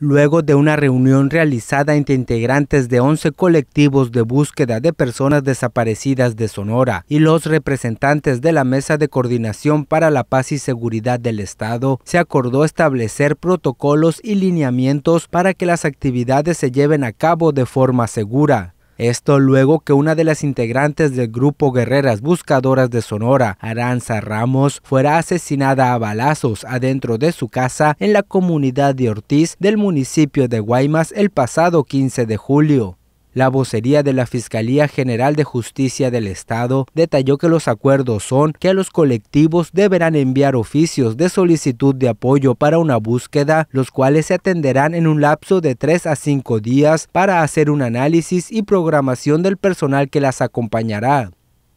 luego de una reunión realizada entre integrantes de 11 colectivos de búsqueda de personas desaparecidas de Sonora y los representantes de la Mesa de Coordinación para la Paz y Seguridad del Estado, se acordó establecer protocolos y lineamientos para que las actividades se lleven a cabo de forma segura. Esto luego que una de las integrantes del grupo Guerreras Buscadoras de Sonora, Aranza Ramos, fuera asesinada a balazos adentro de su casa en la comunidad de Ortiz del municipio de Guaymas el pasado 15 de julio. La vocería de la Fiscalía General de Justicia del Estado detalló que los acuerdos son que los colectivos deberán enviar oficios de solicitud de apoyo para una búsqueda, los cuales se atenderán en un lapso de tres a cinco días para hacer un análisis y programación del personal que las acompañará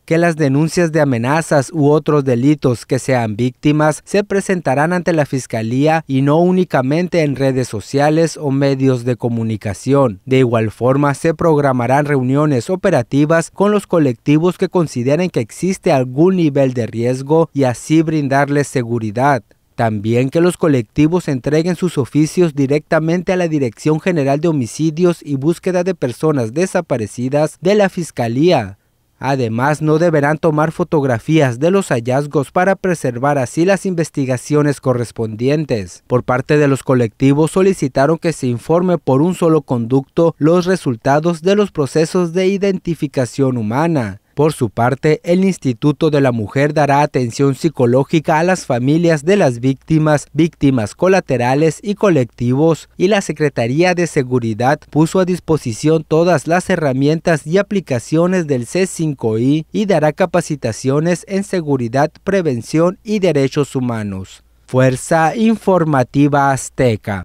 que las denuncias de amenazas u otros delitos que sean víctimas se presentarán ante la Fiscalía y no únicamente en redes sociales o medios de comunicación. De igual forma, se programarán reuniones operativas con los colectivos que consideren que existe algún nivel de riesgo y así brindarles seguridad. También que los colectivos entreguen sus oficios directamente a la Dirección General de Homicidios y Búsqueda de Personas Desaparecidas de la Fiscalía Además, no deberán tomar fotografías de los hallazgos para preservar así las investigaciones correspondientes. Por parte de los colectivos solicitaron que se informe por un solo conducto los resultados de los procesos de identificación humana. Por su parte, el Instituto de la Mujer dará atención psicológica a las familias de las víctimas, víctimas colaterales y colectivos, y la Secretaría de Seguridad puso a disposición todas las herramientas y aplicaciones del C5I y dará capacitaciones en seguridad, prevención y derechos humanos. Fuerza Informativa Azteca.